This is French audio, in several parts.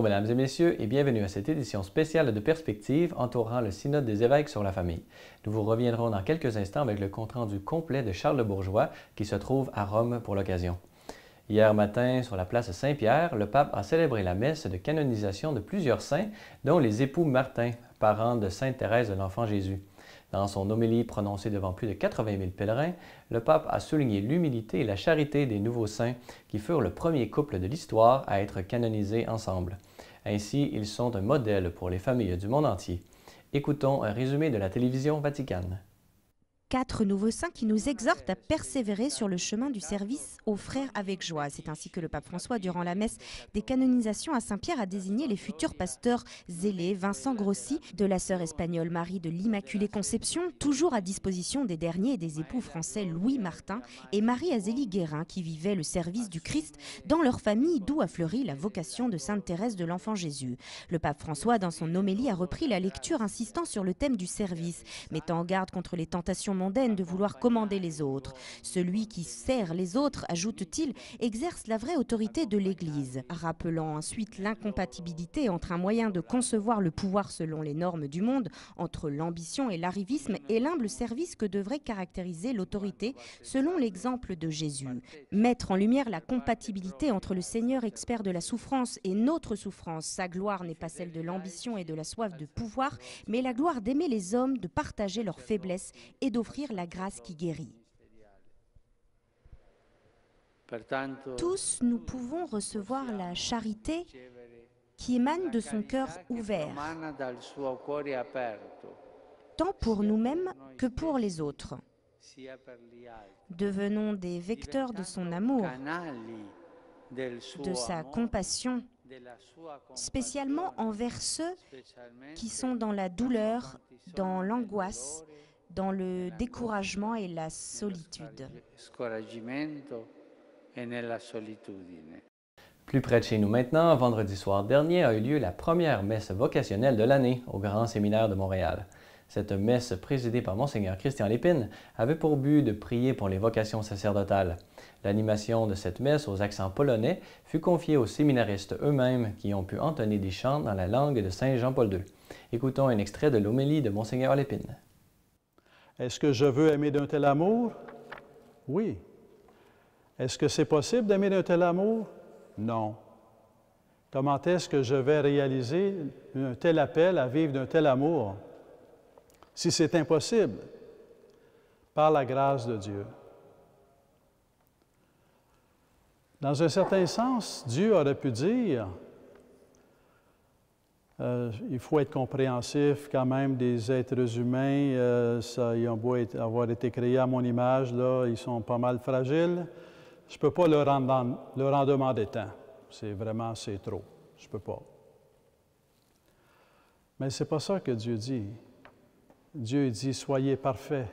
Bonjour mesdames et messieurs et bienvenue à cette édition spéciale de Perspective entourant le synode des évêques sur la famille. Nous vous reviendrons dans quelques instants avec le compte-rendu complet de Charles le Bourgeois qui se trouve à Rome pour l'occasion. Hier matin, sur la place Saint-Pierre, le pape a célébré la messe de canonisation de plusieurs saints, dont les époux Martin, parents de Sainte Thérèse de l'Enfant Jésus. Dans son homélie prononcée devant plus de 80 000 pèlerins, le pape a souligné l'humilité et la charité des nouveaux saints qui furent le premier couple de l'histoire à être canonisés ensemble. Ainsi, ils sont un modèle pour les familles du monde entier. Écoutons un résumé de la télévision vaticane. Quatre nouveaux saints qui nous exhortent à persévérer sur le chemin du service aux frères avec joie. C'est ainsi que le pape François, durant la messe des canonisations à Saint-Pierre, a désigné les futurs pasteurs zélés, Vincent Grossi, de la sœur espagnole Marie de l'Immaculée Conception, toujours à disposition des derniers et des époux français Louis Martin et Marie Azélie Guérin, qui vivaient le service du Christ dans leur famille, d'où a fleuri la vocation de Sainte Thérèse de l'Enfant Jésus. Le pape François, dans son homélie, a repris la lecture insistant sur le thème du service, mettant en garde contre les tentations mondaine de vouloir commander les autres. Celui qui sert les autres, ajoute-t-il, exerce la vraie autorité de l'Église, rappelant ensuite l'incompatibilité entre un moyen de concevoir le pouvoir selon les normes du monde, entre l'ambition et l'arrivisme et l'humble service que devrait caractériser l'autorité selon l'exemple de Jésus. Mettre en lumière la compatibilité entre le Seigneur expert de la souffrance et notre souffrance, sa gloire n'est pas celle de l'ambition et de la soif de pouvoir, mais la gloire d'aimer les hommes, de partager leurs faiblesses et d'offrir la grâce qui guérit. Tous, nous pouvons recevoir la charité qui émane de son cœur ouvert, tant pour nous-mêmes que pour les autres. Devenons des vecteurs de son amour, de sa compassion, spécialement envers ceux qui sont dans la douleur, dans l'angoisse, dans le découragement et la solitude. Plus près de chez nous maintenant, vendredi soir dernier a eu lieu la première messe vocationnelle de l'année au Grand Séminaire de Montréal. Cette messe présidée par Monseigneur Christian Lépine avait pour but de prier pour les vocations sacerdotales. L'animation de cette messe aux accents polonais fut confiée aux séminaristes eux-mêmes qui ont pu entonner des chants dans la langue de Saint Jean-Paul II. Écoutons un extrait de l'homélie de Monseigneur Lépine. Est-ce que je veux aimer d'un tel amour? Oui. Est-ce que c'est possible d'aimer d'un tel amour? Non. Comment est-ce que je vais réaliser un tel appel à vivre d'un tel amour si c'est impossible? Par la grâce de Dieu. Dans un certain sens, Dieu aurait pu dire, euh, il faut être compréhensif quand même des êtres humains. Euh, ça, ils ont beau avoir été créés à mon image, là, ils sont pas mal fragiles. Je ne peux pas leur en, le rendement demander tant. C'est vraiment, c'est trop. Je ne peux pas. Mais ce n'est pas ça que Dieu dit. Dieu dit, soyez parfaits,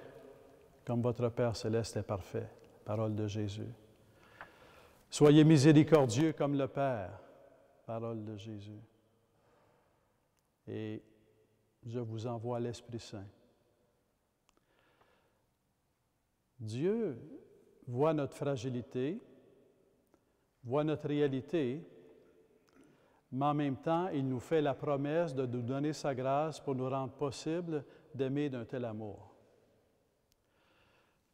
comme votre Père céleste est parfait. Parole de Jésus. Soyez miséricordieux comme le Père. Parole de Jésus et je vous envoie l'Esprit Saint. Dieu voit notre fragilité, voit notre réalité, mais en même temps, il nous fait la promesse de nous donner sa grâce pour nous rendre possible d'aimer d'un tel amour.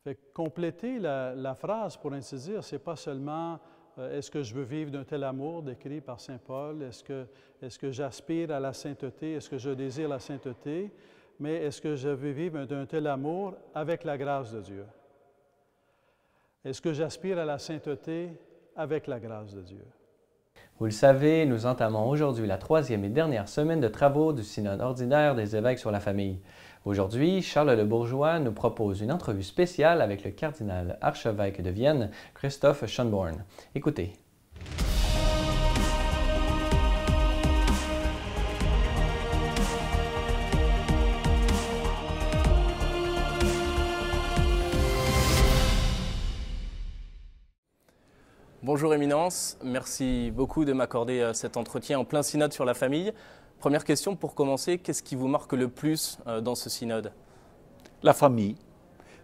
Fait compléter la, la, phrase pour ainsi dire, c'est pas seulement euh, est-ce que je veux vivre d'un tel amour décrit par Saint Paul? Est-ce que, est que j'aspire à la sainteté? Est-ce que je désire la sainteté? Mais est-ce que je veux vivre d'un tel amour avec la grâce de Dieu? Est-ce que j'aspire à la sainteté avec la grâce de Dieu? Vous le savez, nous entamons aujourd'hui la troisième et dernière semaine de travaux du Synode ordinaire des évêques sur la famille. Aujourd'hui, Charles Le Bourgeois nous propose une entrevue spéciale avec le cardinal archevêque de Vienne, Christophe Schönborn. Écoutez. Bonjour Éminence, merci beaucoup de m'accorder euh, cet entretien en plein synode sur la famille. Première question pour commencer, qu'est-ce qui vous marque le plus euh, dans ce synode La famille.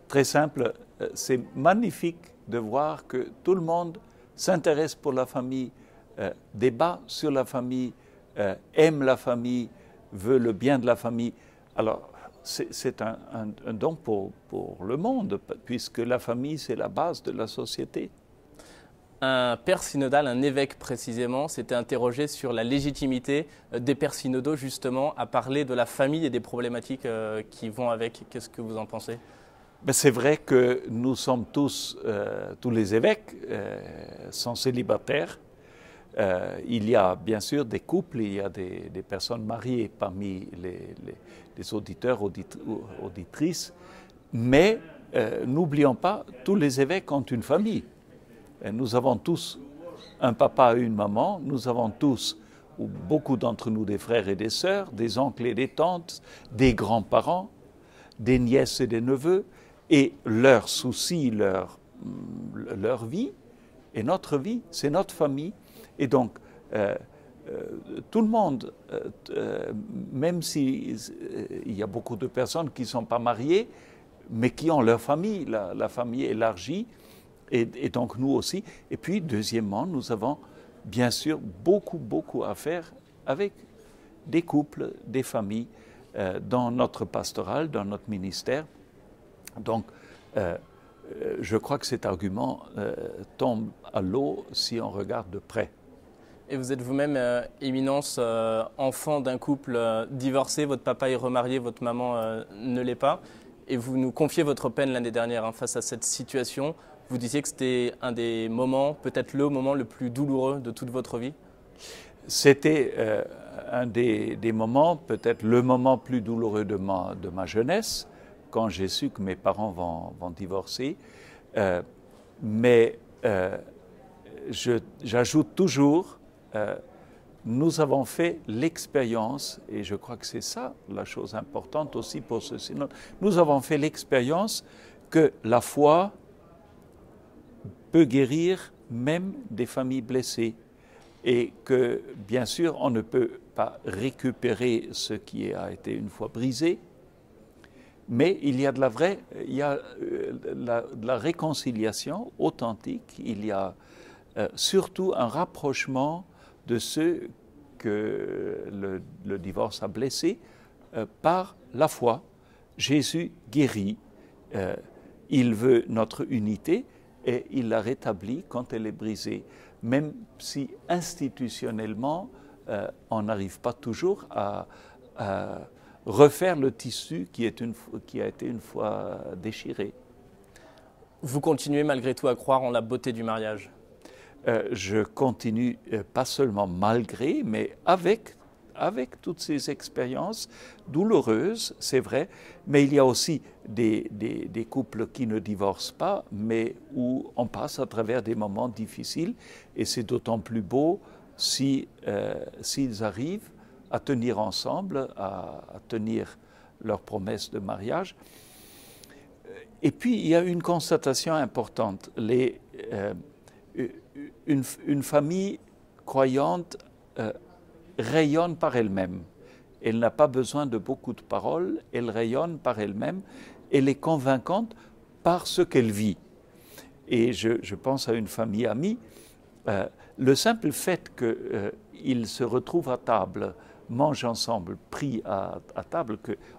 Très simple, euh, c'est magnifique de voir que tout le monde s'intéresse pour la famille, débat sur la famille, aime la famille, veut le bien de la famille. Alors, c'est un, don pour, pour le monde, puisque la famille, c'est la base de la société un père synodal, un évêque précisément, s'était interrogé sur la légitimité euh, des pères synodaux justement à parler de la famille et des problématiques euh, qui vont avec. Qu'est-ce que vous en pensez ben, C'est vrai que nous sommes tous, euh, tous les évêques, sans sont célibataires. il y a bien sûr des couples, il y a des, personnes mariées parmi les, auditeurs, auditrices, mais n'oublions pas, tous les évêques ont une famille nous avons tous un papa et une maman, nous avons tous, ou beaucoup d'entre nous, des frères et des sœurs, des oncles et des tantes, des grands-parents, des nièces et des neveux, et leurs soucis, leur, mm, leur vie, et notre vie, c'est notre famille. Et donc, euh, euh, tout le monde, euh, même s'il y a beaucoup de personnes qui ne sont pas mariées, mais qui ont leur famille, la, la famille élargie, et, donc nous aussi. Et puis, deuxièmement, nous avons bien sûr beaucoup, beaucoup à faire avec des couples, des familles, euh, dans notre pastoral, dans notre ministère. Donc, euh, euh, je crois que cet argument tombe à l'eau si on regarde de près. Et vous êtes vous-même éminence enfant d'un couple divorcé, votre papa est remarié, votre maman ne l'est pas, et vous nous confiez votre peine l'année dernière hein, face à cette situation. Vous disiez que c'était un des moments, peut-être le moment le plus douloureux de toute votre vie C'était euh, un des, moments, peut-être le moment plus douloureux de ma, de ma jeunesse, quand j'ai su que mes parents vont, divorcer. Euh, mais euh, j'ajoute toujours, nous avons fait l'expérience, et je crois que c'est ça la chose importante aussi pour ce synode, nous avons fait l'expérience que la foi peut guérir même des familles blessées et que bien sûr on ne peut pas récupérer ce qui a été une fois brisé, mais il y a de la vraie, il y a euh, la, de la réconciliation authentique, il y a euh, surtout un rapprochement de ceux que le, divorce a blessés euh, par la foi. Jésus guérit, il veut notre unité, et il la rétablit quand elle est brisée, même si institutionnellement, euh, on n'arrive pas toujours à, refaire le tissu qui, est une, qui a été une fois euh, déchiré. Vous continuez malgré tout à croire en la beauté du mariage euh, je continue pas seulement malgré, mais avec avec toutes ces expériences douloureuses, c'est vrai, mais il y a aussi des, couples qui ne divorcent pas, mais où on passe à travers des moments difficiles, et c'est d'autant plus beau s'ils si, euh, s'ils arrivent à tenir ensemble, à, tenir leurs promesses de mariage. Et puis, il y a une constatation importante. Les, euh, une, famille croyante euh, rayonne par elle-même. Elle, n'a pas besoin de beaucoup de paroles, elle rayonne par elle-même, elle est convaincante par ce qu'elle vit. Et je, pense à une famille amie, euh, le simple fait qu'ils euh, se retrouvent à table, mangent ensemble, prient à, table,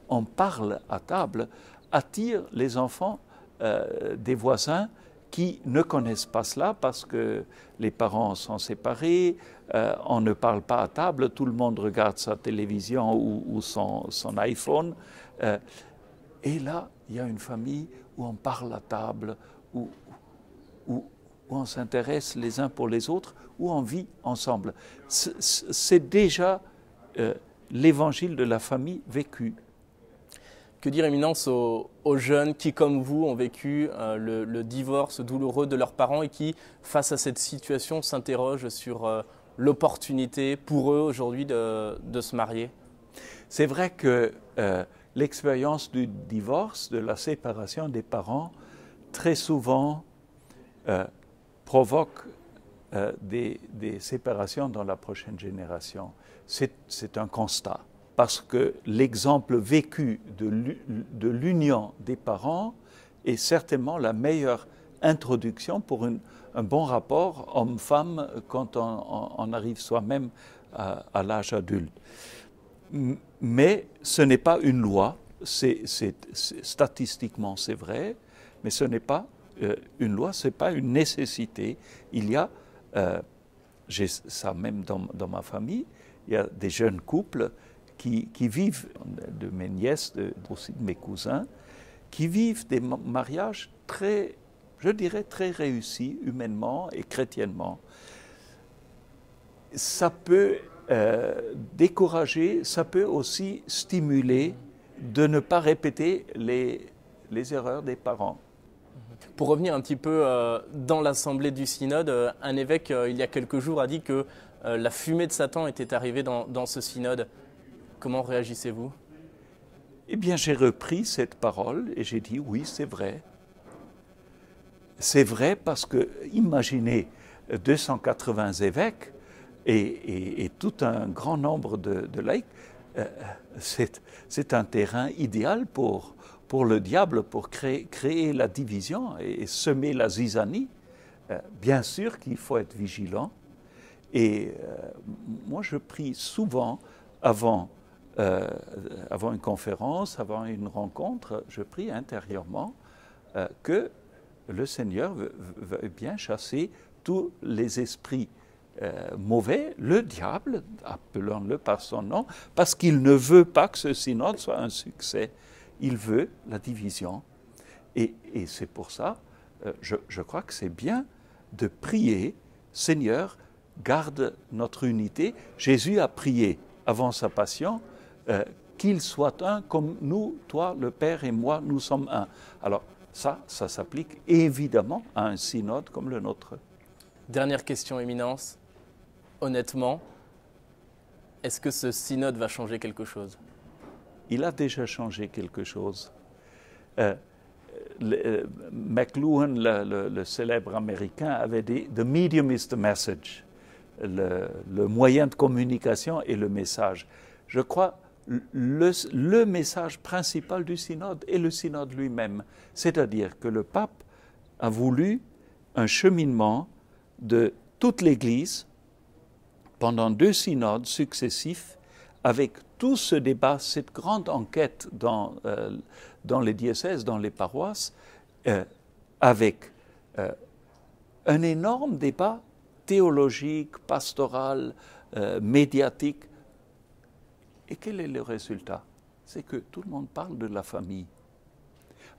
qu'on parle à table, attire les enfants euh, des voisins qui ne connaissent pas cela parce que les parents sont séparés, euh, on ne parle pas à table, tout le monde regarde sa télévision ou, son, iPhone. Euh, et là, il y a une famille où on parle à table, où, on s'intéresse les uns pour les autres, où on vit ensemble. C'est déjà euh, l'évangile de la famille vécue. Que dire, éminence, aux, jeunes qui, comme vous, ont vécu euh, le, divorce douloureux de leurs parents et qui, face à cette situation, s'interrogent sur euh, l'opportunité pour eux aujourd'hui de, se marier C'est vrai que euh, l'expérience du divorce, de la séparation des parents, très souvent provoque des, séparations dans la prochaine génération. C'est un constat parce que l'exemple vécu de l'union des parents est certainement la meilleure introduction pour un bon rapport homme-femme quand on, arrive soi-même à, l'âge adulte. Mais ce n'est pas une loi, statistiquement c'est vrai, mais ce n'est pas euh, une loi, ce n'est pas une nécessité. Il y a, euh, j'ai ça même dans, dans, ma famille, il y a des jeunes couples qui, vivent, de mes nièces, de, aussi de mes cousins, qui vivent des mariages très, je dirais, très réussis humainement et chrétiennement. Ça peut euh, décourager, ça peut aussi stimuler de ne pas répéter les, les erreurs des parents. Pour revenir un petit peu euh, dans l'assemblée du synode, euh, un évêque, il y a quelques jours, a dit que la fumée de Satan était arrivée dans ce synode. Comment réagissez-vous Eh bien, j'ai repris cette parole et j'ai dit oui, c'est vrai. C'est vrai parce que, imaginez, 280 évêques et, tout un grand nombre de, laïcs, euh, c'est un terrain idéal pour, pour le diable, pour créer, la division et, semer la zizanie. Euh, bien sûr qu'il faut être vigilant. Et euh, moi, je prie souvent avant euh, avant une conférence, avant une rencontre, je prie intérieurement euh, que le Seigneur veuille bien chasser tous les esprits euh, mauvais, le diable, appelons-le par son nom, parce qu'il ne veut pas que ce synode soit un succès. Il veut la division. Et, c'est pour ça, je, je, crois que c'est bien de prier, Seigneur, garde notre unité. Jésus a prié avant sa passion, euh, qu'il soit un comme nous, toi, le Père et moi, nous sommes un. Alors ça, ça s'applique évidemment à un synode comme le nôtre. Dernière question, Éminence. Honnêtement, est-ce que ce synode va changer quelque chose Il a déjà changé quelque chose. Euh, le, euh, McLuhan, le, le, célèbre américain, avait dit The medium is the message. Le, moyen de communication est le message. Je crois le, message principal du synode et le synode lui-même. C'est-à-dire que le pape a voulu un cheminement de toute l'Église pendant deux synodes successifs avec tout ce débat, cette grande enquête dans, euh, les diocèses, dans les paroisses, euh, avec euh, un énorme débat théologique, pastoral, médiatique et quel est le résultat C'est que tout le monde parle de la famille.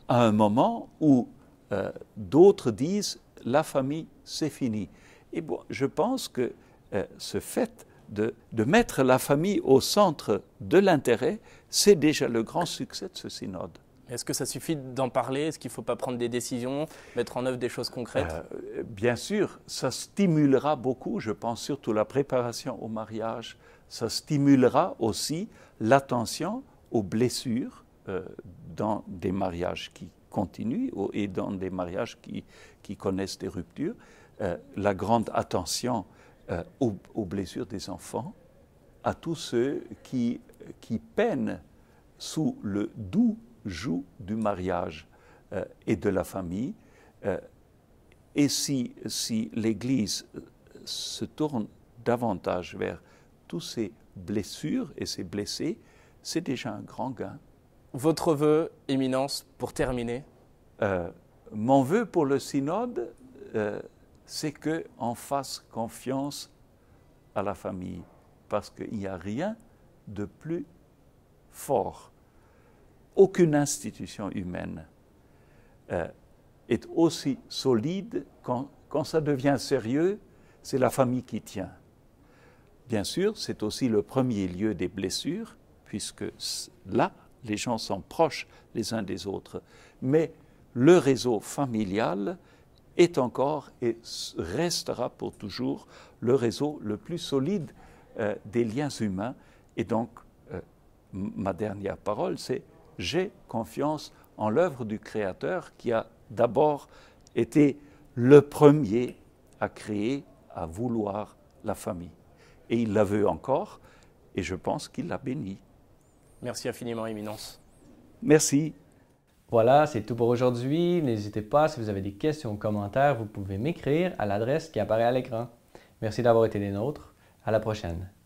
À un moment où euh, d'autres disent la famille, c'est fini. Et bon, je pense que euh, ce fait de, mettre la famille au centre de l'intérêt, c'est déjà le grand succès de ce synode. Est-ce que ça suffit d'en parler Est-ce qu'il ne faut pas prendre des décisions, mettre en œuvre des choses concrètes euh, Bien sûr, ça stimulera beaucoup, je pense, surtout la préparation au mariage, ça stimulera aussi l'attention aux blessures euh, dans des mariages qui continuent et dans des mariages qui, qui connaissent des ruptures, euh, la grande attention euh, aux, aux, blessures des enfants, à tous ceux qui, qui peinent sous le doux joug du mariage et de la famille. et si, si l'Église se tourne davantage vers toutes ces blessures et ces blessés, c'est déjà un grand gain. Votre vœu, éminence, pour terminer euh, Mon vœu pour le synode, euh, c'est qu'on fasse confiance à la famille, parce qu'il n'y a rien de plus fort. Aucune institution humaine euh, est aussi solide quand ça devient sérieux, c'est la famille qui tient. Bien sûr, c'est aussi le premier lieu des blessures, puisque là, les gens sont proches les uns des autres. Mais le réseau familial est encore et restera pour toujours le réseau le plus solide euh, des liens humains. Et donc, euh, ma dernière parole, c'est j'ai confiance en l'œuvre du Créateur qui a d'abord été le premier à créer, à vouloir la famille et il la veut encore, et je pense qu'il la béni. Merci infiniment, Éminence. Merci. Voilà, c'est tout pour aujourd'hui. N'hésitez pas, si vous avez des questions ou commentaires, vous pouvez m'écrire à l'adresse qui apparaît à l'écran. Merci d'avoir été des nôtres. À la prochaine.